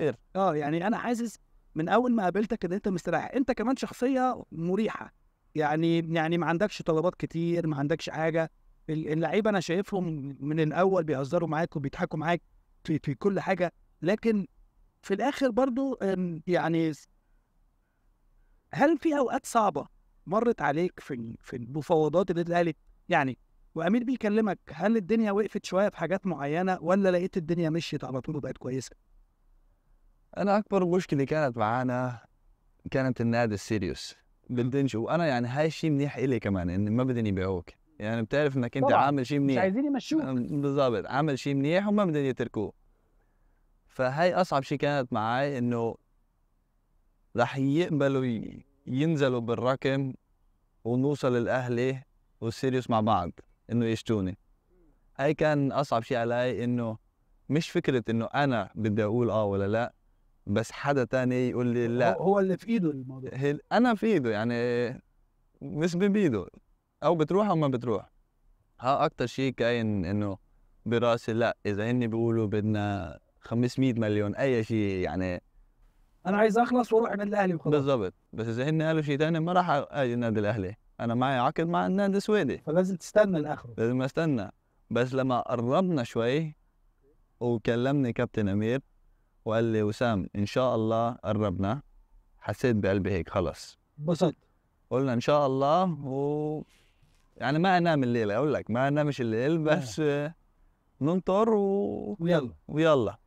إيه؟ اه يعني انا حاسس من اول ما قابلتك ان انت مستريح انت كمان شخصيه مريحه يعني يعني ما عندكش طلبات كتير ما عندكش حاجه اللعيبه انا شايفهم من الاول بيهزروا معاك وبيضحكوا معاك في, في كل حاجه لكن في الاخر برضو يعني هل في اوقات صعبه مرت عليك في في المفاوضات اللي الاهلي يعني وامير بيكلمك هل الدنيا وقفت شويه في حاجات معينه ولا لقيت الدنيا مشيت على طول وبقت كويسه؟ انا اكبر مشكله كانت معانا كانت النادي السيريوس بالدنش وانا يعني هاي الشيء منيح الي كمان ان ما بدهم يبيعوك يعني بتعرف انك انت عامل شيء منيح مش عايزين يمشوك بالضبط عامل شيء منيح وما بدهم يتركوه فهي اصعب شيء كانت معي انه رح يقبلوا ينزلوا بالرقم ونوصل الاهلي والسيريوس مع بعض انه يشتوني هاي كان اصعب شيء علي انه مش فكره انه انا بدي اقول اه ولا لا بس حدا تاني يقول لي لا هو اللي في ايده الموضوع انا في ايده يعني مش ببيده او بتروح او ما بتروح ها اكثر شيء كاين انه براسي لا اذا هن بيقولوا بدنا 500 مليون اي شيء يعني انا عايز اخلص واروح النادي الاهلي وخلاص بالضبط بس اذا هن قالوا شيء ثاني ما راح اجي النادي الاهلي انا معي عقد مع النادي السويدي فلازم تستنى لاخره لازم استنى بس لما قربنا شوي وكلمني كابتن امير وقال لي وسام ان شاء الله قربنا حسيت بقلبي هيك خلص انبسطت قلنا ان شاء الله و يعني ما انام الليل اقول لك ما انامش الليل آه. بس ننطر و... ويلا ويلا